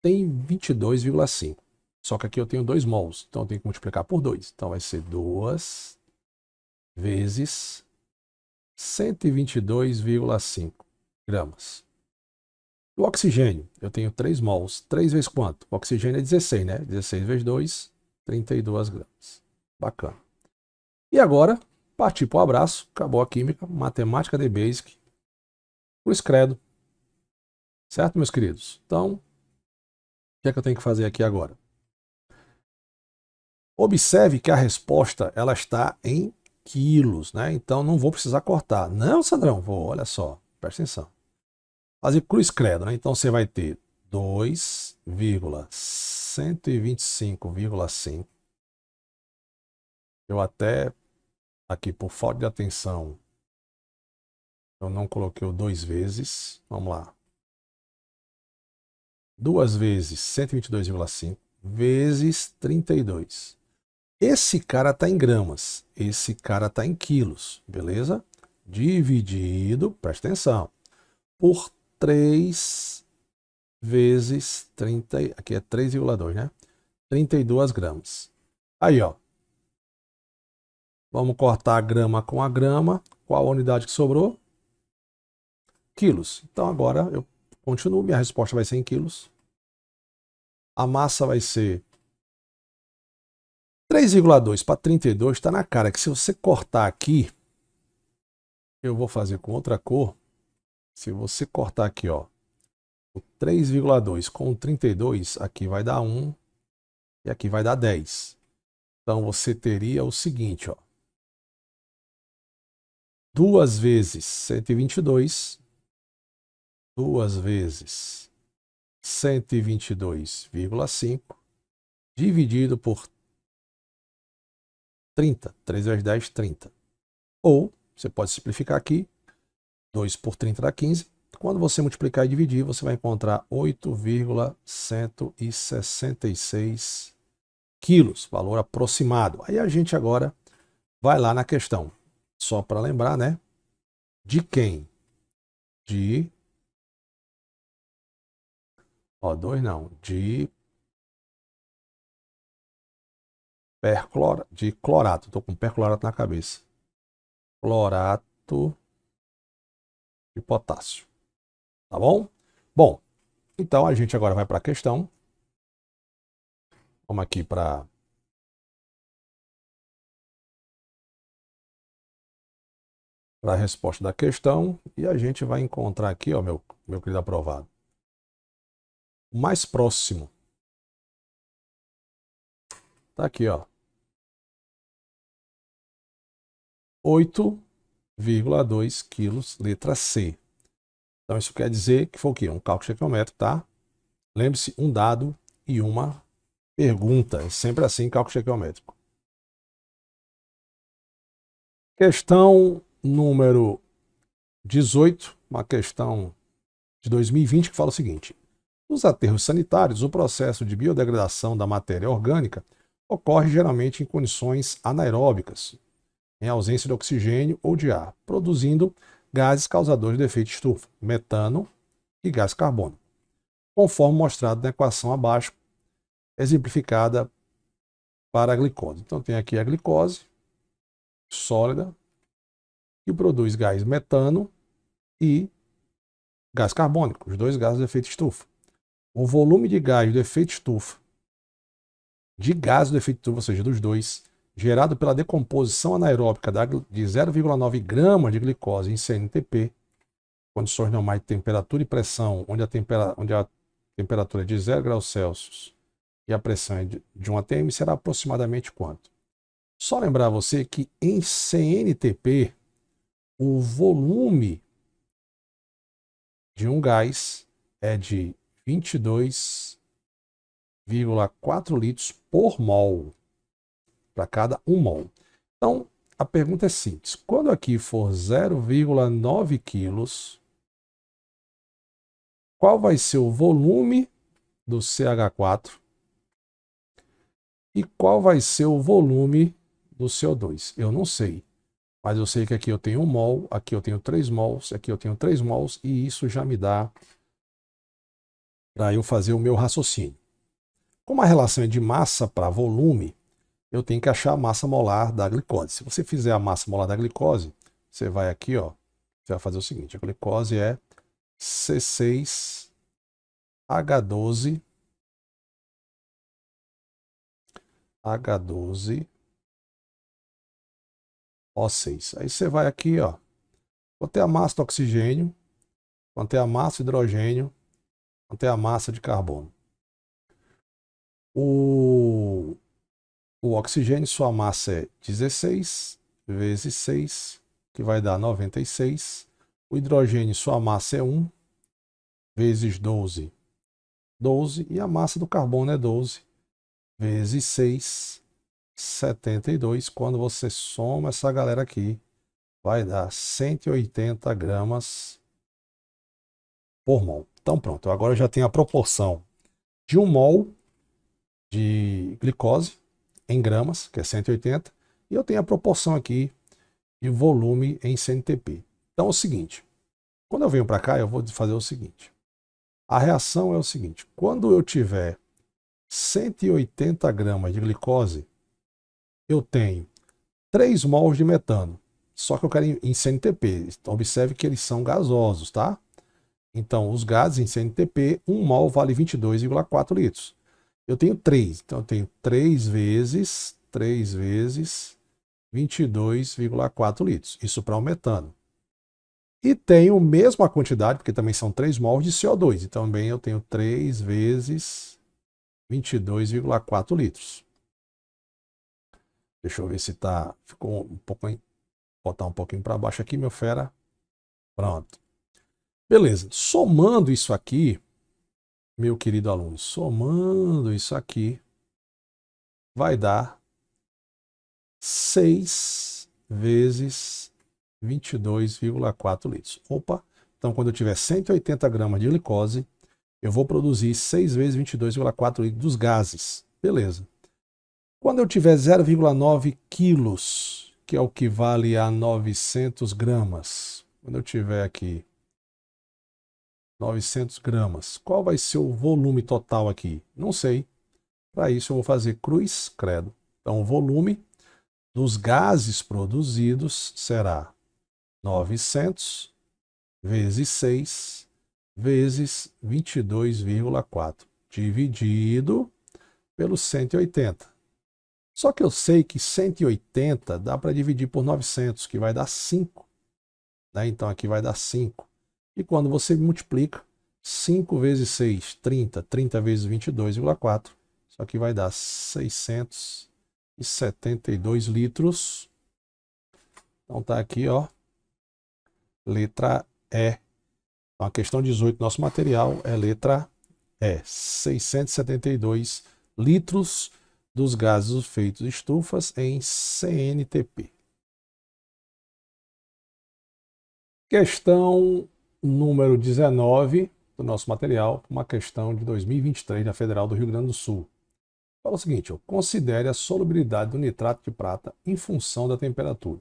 [SPEAKER 2] tem 22,5. Só que aqui eu tenho 2 mols, então eu tenho que multiplicar por 2. Então vai ser 2 vezes 122,5 gramas. O oxigênio, eu tenho 3 mols. 3 vezes quanto? O oxigênio é 16, né? 16 vezes 2, 32 gramas. Bacana. E agora, partir para o abraço. Acabou a química, matemática de
[SPEAKER 1] basic. o credo. Certo, meus queridos? Então, o que é que eu tenho que fazer aqui agora? Observe que a
[SPEAKER 2] resposta ela está em quilos, né? Então não vou precisar cortar. Não, Sandrão, vou, olha só, presta atenção. Fazer cruz credo, né? Então você vai ter 2,125,5.
[SPEAKER 1] Eu até, aqui por falta de atenção, eu não coloquei o dois vezes. Vamos lá. Duas
[SPEAKER 2] vezes 122,5 vezes 32. Esse cara está em gramas, esse cara está em quilos, beleza? Dividido, presta atenção, por 3 vezes 30, aqui é 3,2, né? 32 gramas. Aí, ó. Vamos cortar a grama com a grama. Qual a unidade que sobrou?
[SPEAKER 1] Quilos. Então agora eu continuo, minha resposta vai ser em quilos. A massa vai ser 3,2
[SPEAKER 2] para 32 está na cara que se você cortar aqui, eu vou fazer com outra cor. Se você cortar aqui, ó, o 3,2 com o 32, aqui vai dar 1 e aqui vai dar 10. Então você
[SPEAKER 1] teria o seguinte, ó. 2 vezes 122, 2 vezes
[SPEAKER 2] 122,5, dividido por 30. 3 vezes 10, 30. Ou, você pode simplificar aqui, 2 por 30 dá 15. Quando você multiplicar e dividir, você vai encontrar 8,166 quilos, valor aproximado. Aí a
[SPEAKER 1] gente agora vai lá na questão. Só para lembrar, né? De quem? De. Ó, dois não. De perclor, de clorato. Estou com perclorato na cabeça. Clorato de potássio. Tá bom? Bom, então a gente agora vai para a questão. Vamos aqui para para a resposta da questão e a gente vai encontrar aqui, ó, meu, meu querido aprovado. O mais próximo Tá aqui, ó. 8,2 quilos,
[SPEAKER 2] letra C. Então isso quer dizer que foi o quê? Um cálculo chequiométrico, tá? Lembre-se,
[SPEAKER 1] um dado e uma pergunta. É sempre assim, cálculo chequiométrico. Questão número
[SPEAKER 2] 18, uma questão de 2020 que fala o seguinte. Nos aterros sanitários, o processo de biodegradação da matéria orgânica ocorre geralmente em condições anaeróbicas, em ausência de oxigênio ou de ar, produzindo gases causadores de efeito estufa, metano e gás carbono, conforme mostrado na equação abaixo, exemplificada para a glicose. Então tem aqui a glicose sólida que produz gás metano e gás carbônico, os dois gases de efeito estufa. O volume de gás do efeito estufa de gás do efeito turbo, ou seja, dos dois, gerado pela decomposição anaeróbica de 0,9 gramas de glicose em CNTP, condições normais de temperatura e pressão, onde a, tempera, onde a temperatura é de 0 graus Celsius e a pressão é de, de 1 atm, será aproximadamente quanto? Só lembrar você que em CNTP, o volume de um gás é de 22,4 litros por mol, para cada 1 mol. Então, a pergunta é simples. Quando aqui for 0,9 quilos, qual vai ser o volume do CH4 e qual vai ser o volume do CO2? Eu não sei, mas eu sei que aqui eu tenho 1 mol, aqui eu tenho 3 mols, aqui eu tenho 3 mols e isso já me dá para eu fazer o meu raciocínio. Como a relação é de massa para volume, eu tenho que achar a massa molar da glicose. Se você fizer a massa molar da glicose, você vai aqui, ó, você vai fazer o
[SPEAKER 1] seguinte, a glicose é C6H12 H12 O6. Aí você vai aqui, ó, quanto é a massa do
[SPEAKER 2] oxigênio, quanto é a massa do hidrogênio, quanto é a massa de carbono. O, o oxigênio, sua massa é 16 vezes 6, que vai dar 96. O hidrogênio, sua massa é 1 vezes 12, 12. E a massa do carbono é 12 vezes 6, 72. Quando você soma essa galera aqui, vai dar 180 gramas por mol. Então pronto, agora eu já tenho a proporção de um mol de glicose em gramas, que é 180, e eu tenho a proporção aqui de volume em cNTP. Então é o seguinte, quando eu venho para cá, eu vou fazer o seguinte. A reação é o seguinte, quando eu tiver 180 gramas de glicose, eu tenho 3 mols de metano, só que eu quero em CNTP. Observe que eles são gasosos, tá? Então, os gases em CNTP, 1 mol vale 22,4 litros. Eu tenho três. Então, eu tenho três vezes, três vezes 22,4 litros. Isso para o metano. E tenho a mesma quantidade, porque também são três mols de CO2. Então, também eu tenho 3 vezes 22,4 litros. Deixa eu ver se tá ficou um pouco botar um pouquinho para baixo aqui, meu fera. Pronto. Beleza. Somando isso aqui, meu querido aluno, somando isso aqui, vai dar 6 vezes 22,4 litros. Opa, então quando eu tiver 180 gramas de glicose, eu vou produzir 6 vezes 22,4 litros dos gases. Beleza. Quando eu tiver 0,9 quilos, que é o que vale a 900 gramas, quando eu tiver aqui 900 gramas. Qual vai ser o volume total aqui? Não sei. Para isso eu vou fazer cruz credo. Então o volume dos gases produzidos será 900 vezes 6 vezes 22,4 dividido pelo 180. Só que eu sei que 180 dá para dividir por 900, que vai dar 5. Né? Então aqui vai dar 5. E quando você multiplica 5 vezes 6, 30, 30 vezes 22,4, isso aqui vai dar 672 litros. Então tá aqui, ó, letra E. Então, a questão 18 nosso material é letra E, 672 litros dos gases feitos estufas em CNTP.
[SPEAKER 1] Questão
[SPEAKER 2] número 19 do nosso material, uma questão de 2023 da Federal do Rio Grande do Sul. Fala o seguinte, ó, considere a solubilidade do nitrato de prata em função da temperatura.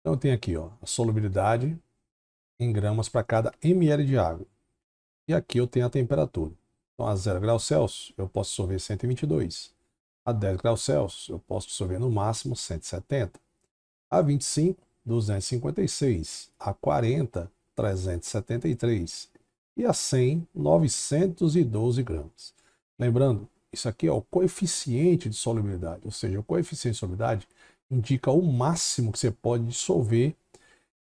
[SPEAKER 2] Então tem aqui ó, a solubilidade em gramas para cada ml de água. E aqui eu tenho a temperatura. Então a 0 graus Celsius eu posso dissolver 122. A 10 graus Celsius eu posso dissolver no máximo 170. A 25 256, a 40, 373 e a 100, 912 gramas. Lembrando, isso aqui é o coeficiente de solubilidade, ou seja, o coeficiente de solubilidade indica o máximo que você pode dissolver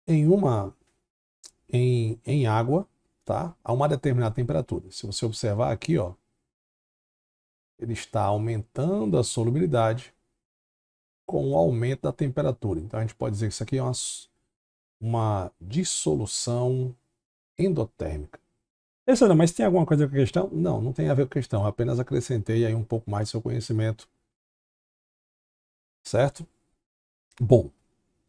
[SPEAKER 2] em uma em, em água, tá? A uma determinada temperatura. Se você observar aqui, ó, ele está aumentando a solubilidade com o aumento da temperatura. Então a gente pode dizer que isso aqui é uma, uma dissolução endotérmica. Pessoal, mas tem alguma coisa com a questão? Não, não tem a ver com a questão. Eu apenas acrescentei aí um pouco mais do seu conhecimento. Certo? Bom,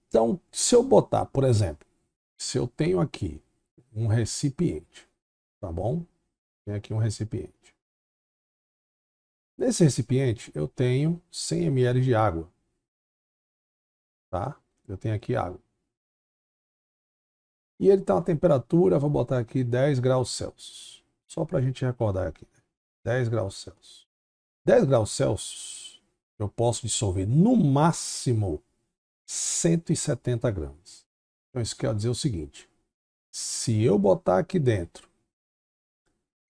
[SPEAKER 2] então, se eu botar, por exemplo, se eu tenho aqui um recipiente, tá bom? Tem aqui um recipiente.
[SPEAKER 1] Nesse recipiente, eu tenho 100 ml de água tá? Eu tenho aqui água.
[SPEAKER 2] E ele está a temperatura, vou botar aqui 10 graus Celsius. Só para a gente recordar aqui. Né? 10 graus Celsius. 10 graus Celsius, eu posso dissolver no máximo 170 gramas. Então isso quer dizer o seguinte. Se eu botar aqui dentro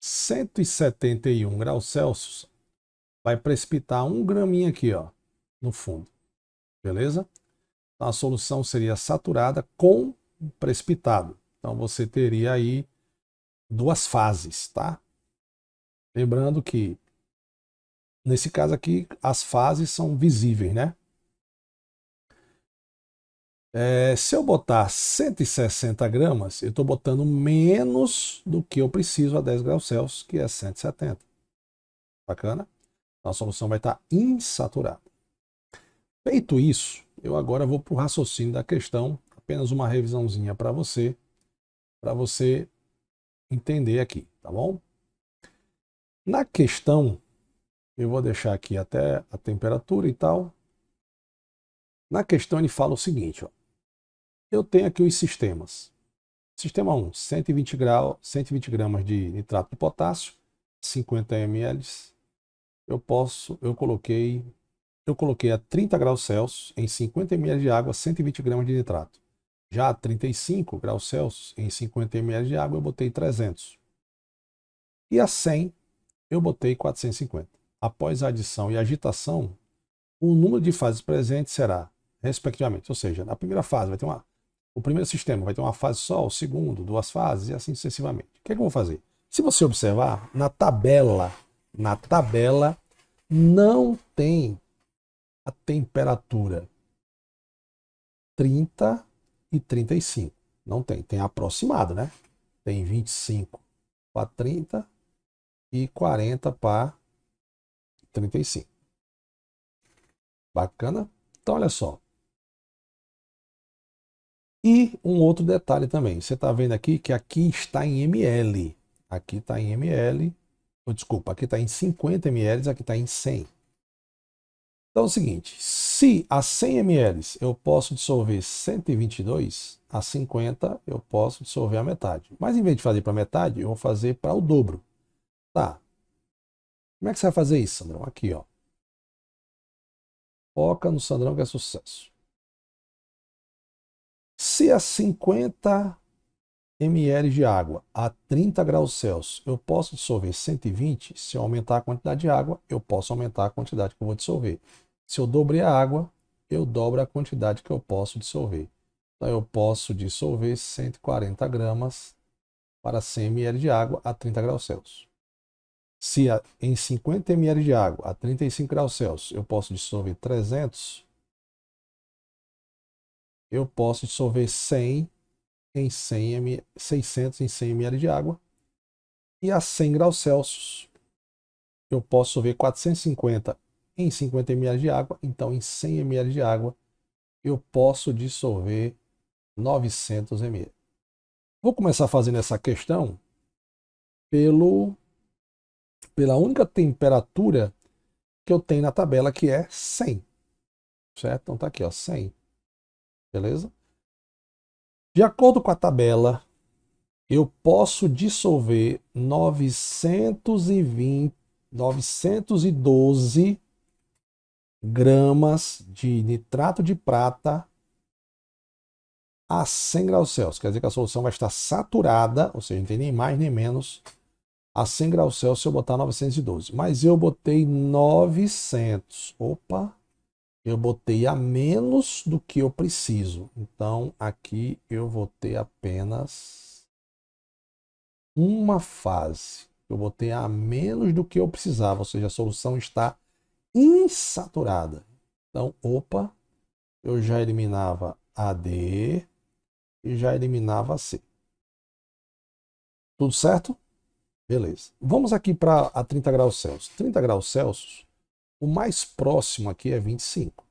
[SPEAKER 2] 171 graus Celsius, vai precipitar um graminha aqui, ó, no fundo. Beleza? Então, a solução seria saturada com precipitado. Então, você teria aí duas fases, tá? Lembrando que, nesse caso aqui, as fases são visíveis, né? É, se eu botar 160 gramas, eu estou botando menos do que eu preciso a 10 graus Celsius, que é 170. Bacana? Então a solução vai estar tá insaturada. Feito isso, eu agora vou para o raciocínio da questão, apenas uma revisãozinha para você, para você entender aqui, tá bom? Na questão, eu vou deixar aqui até a temperatura e tal. Na questão ele fala o seguinte, ó. Eu tenho aqui os sistemas. Sistema 1, 120, grau, 120 gramas de nitrato de potássio, 50 ml. Eu posso, eu coloquei eu coloquei a 30 graus Celsius em 50 ml de água 120 gramas de nitrato. Já a 35 graus Celsius em 50 ml de água eu botei 300. E a 100 eu botei 450. Após a adição e agitação, o número de fases presentes será, respectivamente, ou seja, na primeira fase vai ter uma o primeiro sistema vai ter uma fase só, o segundo, duas fases e assim sucessivamente. O que é que eu vou fazer? Se você observar na tabela, na tabela não tem a temperatura 30 e 35. Não tem, tem aproximado, né? Tem 25 para 30 e
[SPEAKER 1] 40 para 35. Bacana? Então, olha só. E um outro detalhe
[SPEAKER 2] também. Você está vendo aqui que aqui está em ml. Aqui está em ml. Desculpa, aqui está em 50 ml, aqui está em 100. Então é o seguinte, se a 100 ml eu posso dissolver 122, a 50 eu posso dissolver a metade. Mas em vez de fazer para metade, eu vou fazer para o dobro. Tá.
[SPEAKER 1] Como é que você vai fazer isso, Sandrão? Aqui, ó. Foca no Sandrão que é sucesso. Se a 50
[SPEAKER 2] ml de água a 30 graus Celsius, eu posso dissolver 120? Se eu aumentar a quantidade de água, eu posso aumentar a quantidade que eu vou dissolver. Se eu dobrei a água, eu dobro a quantidade que eu posso dissolver. Então, eu posso dissolver 140 gramas para 100 ml de água a 30 graus Celsius. Se a, em 50 ml de água a 35 graus Celsius eu posso dissolver 300, eu posso dissolver 100 em 100 ml, 600 em 100 ml de água. E a 100 graus Celsius, eu posso ver 450 em 50 ml de água. Então, em 100 ml de água, eu posso dissolver 900 ml. Vou começar fazendo essa questão pelo, pela única temperatura que eu tenho na tabela, que é 100. Certo? Então, tá aqui, ó, 100. Beleza? De acordo com a tabela, eu posso dissolver 920, 912 gramas de nitrato de prata a 100 graus Celsius. Quer dizer que a solução vai estar saturada, ou seja, não tem nem mais nem menos, a 100 graus Celsius se eu botar 912. Mas eu botei 900. Opa! eu botei a menos do que eu preciso. Então, aqui eu vou ter apenas uma fase. Eu botei a menos do que eu precisava, ou seja, a solução está insaturada. Então, opa, eu já eliminava AD e já eliminava C. Tudo certo? Beleza. Vamos aqui para a 30 graus Celsius. 30 graus Celsius o mais próximo aqui é 25.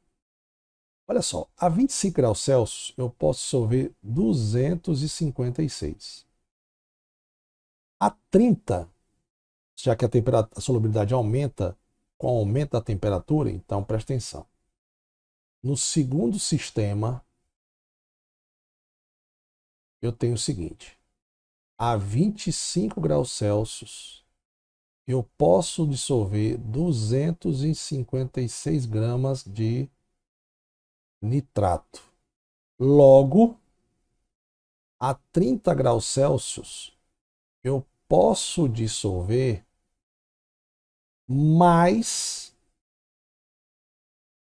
[SPEAKER 2] Olha só, a 25 graus Celsius eu posso dissolver 256. A 30, já que a, a solubilidade aumenta com o aumento da temperatura, então presta atenção.
[SPEAKER 1] No segundo sistema, eu tenho o seguinte: a 25 graus Celsius eu
[SPEAKER 2] posso dissolver 256 gramas de nitrato. Logo, a
[SPEAKER 1] 30 graus Celsius, eu posso dissolver mais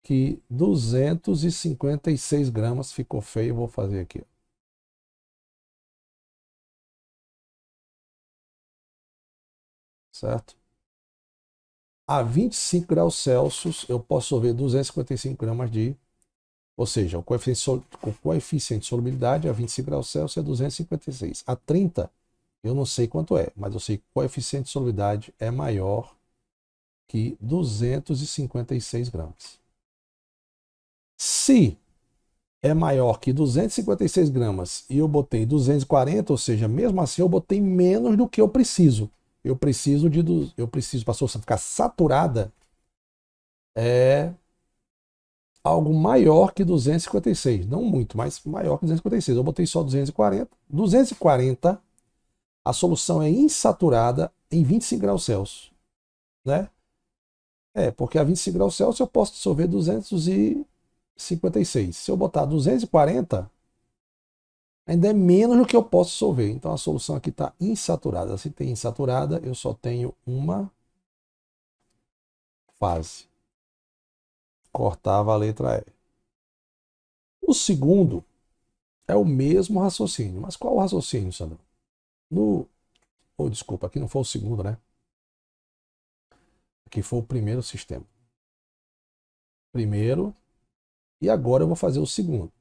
[SPEAKER 1] que 256 gramas. Ficou feio, vou fazer aqui. certo? A 25 graus Celsius, eu posso sorver 255
[SPEAKER 2] gramas de. Ou seja, o coeficiente, o coeficiente de solubilidade a 25 graus Celsius é 256. A 30, eu não sei quanto é, mas eu sei que o coeficiente de solubilidade é maior que 256 gramas. Se é maior que 256 gramas e eu botei 240, ou seja, mesmo assim eu botei menos do que eu preciso eu preciso de eu preciso passou a ficar saturada é algo maior que 256, não muito, mas maior que 256. Eu botei só 240. 240 a solução é insaturada em 25 graus Celsius, né? É, porque a 25 graus Celsius eu posso dissolver 256. Se eu botar 240, ainda é menos do que eu posso solver. Então a solução aqui está insaturada. Se tem insaturada, eu só tenho uma
[SPEAKER 1] fase. Cortava a letra E. O segundo é o mesmo raciocínio. Mas qual o raciocínio, Sandro? No. Oh, desculpa, aqui não foi o segundo, né? Aqui foi o primeiro sistema. Primeiro. E agora eu vou fazer o segundo.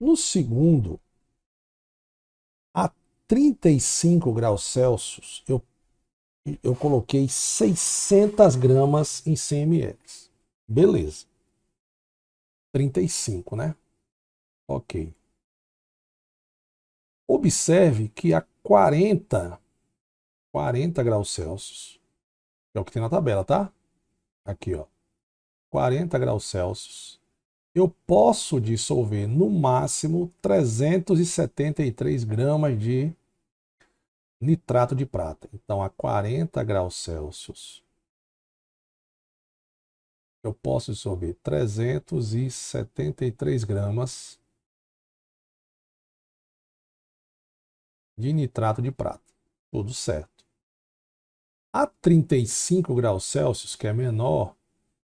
[SPEAKER 1] No segundo,
[SPEAKER 2] 35 graus Celsius, eu, eu coloquei
[SPEAKER 1] 600 gramas em ml. Beleza. 35, né? Ok. Observe que a 40, 40 graus Celsius,
[SPEAKER 2] é o que tem na tabela, tá? Aqui, ó. 40 graus Celsius, eu posso dissolver no máximo 373 gramas de nitrato de prata. Então, a 40 graus
[SPEAKER 1] Celsius, eu posso dissolver 373 gramas de nitrato de prata. Tudo certo. A
[SPEAKER 2] 35 graus Celsius, que é menor,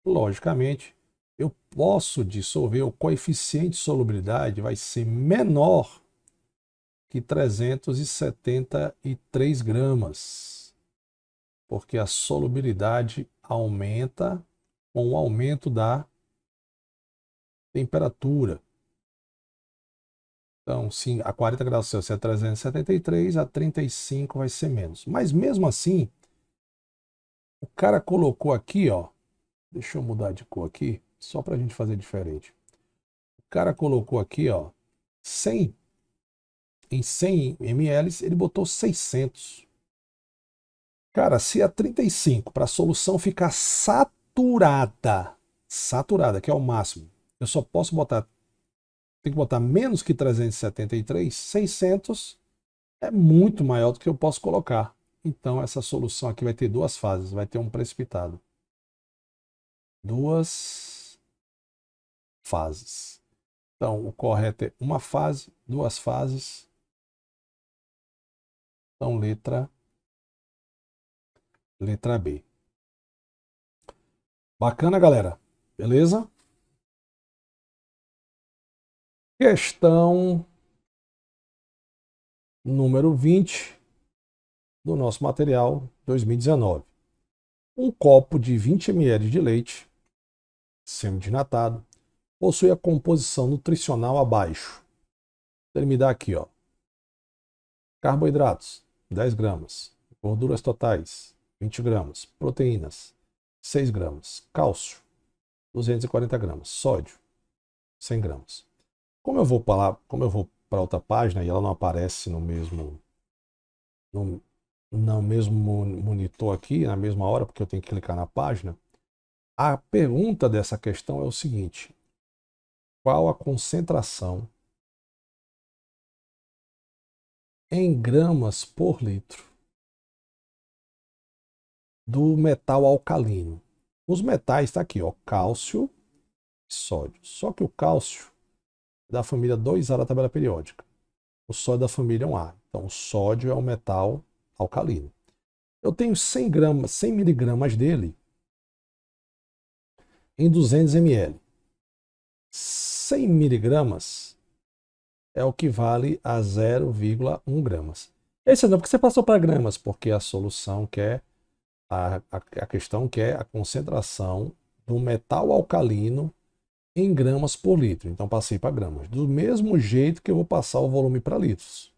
[SPEAKER 2] logicamente, eu posso dissolver, o coeficiente de solubilidade vai ser menor que 373 gramas, porque a solubilidade aumenta com o aumento da temperatura. Então, sim, a 40 graus Celsius é 373, a 35 vai ser menos. Mas mesmo assim, o cara colocou aqui, ó. Deixa eu mudar de cor aqui, só para a gente fazer diferente. O cara colocou aqui, ó, 100 em 100 ml, ele botou 600. Cara, se a 35 para a solução ficar saturada, saturada, que é o máximo, eu só posso botar, tem que botar menos que 373, 600 é muito maior do que eu posso colocar. Então essa solução aqui vai ter duas fases, vai ter um precipitado. Duas
[SPEAKER 1] fases. Então o correto é uma fase, duas fases, então, letra, letra B. Bacana, galera? Beleza? Questão número 20 do nosso material 2019.
[SPEAKER 2] Um copo de 20 ml de leite semidinatado possui a composição nutricional abaixo. Ele me dá aqui, ó. Carboidratos, 10 gramas. Gorduras totais, 20 gramas. Proteínas, 6 gramas. Cálcio, 240 gramas. Sódio, 100 gramas. Como eu vou para como eu vou para outra página e ela não aparece no mesmo no, no mesmo monitor aqui, na
[SPEAKER 1] mesma hora, porque eu tenho que clicar na página, a pergunta dessa questão é o seguinte: qual a concentração em gramas por litro
[SPEAKER 2] do metal alcalino. Os metais está aqui, ó, cálcio e sódio. Só que o cálcio é da família 2A da tabela periódica. O sódio é da família 1A. Então, o sódio é um metal alcalino. Eu tenho 100 gramas, 100 miligramas dele em 200 ml. 100 miligramas é o que vale a 0,1 gramas. Esse é não, porque você passou para gramas, porque a solução quer, é a, a, a questão quer é a concentração do metal alcalino em gramas por litro. Então passei para gramas. Do mesmo jeito que eu vou passar o volume para litros.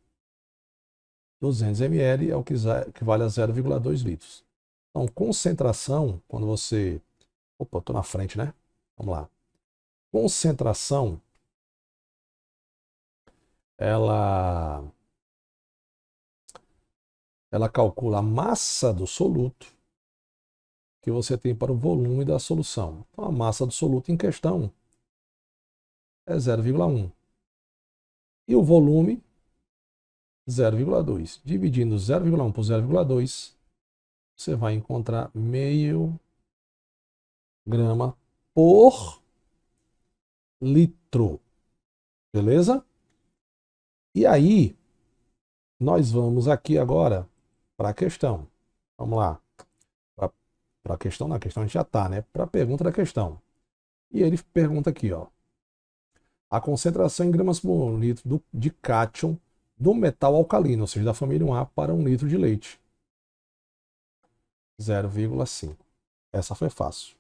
[SPEAKER 2] 200 ml é o que, que vale a 0,2 litros. Então, concentração, quando você. Opa, estou na frente, né? Vamos lá.
[SPEAKER 1] Concentração ela ela calcula a massa do soluto que você tem para o volume da solução. Então a massa do soluto em questão é 0,1 e o volume
[SPEAKER 2] 0,2. Dividindo 0,1 por 0,2, você vai encontrar
[SPEAKER 1] meio grama por litro. Beleza? E aí,
[SPEAKER 2] nós vamos aqui agora para a questão. Vamos lá. Para a questão, na questão a gente já está, né? Para a pergunta da questão. E ele pergunta aqui, ó. A concentração em gramas por litro do, de cátion do
[SPEAKER 1] metal alcalino, ou seja, da família 1A para um litro de leite. 0,5. Essa foi fácil.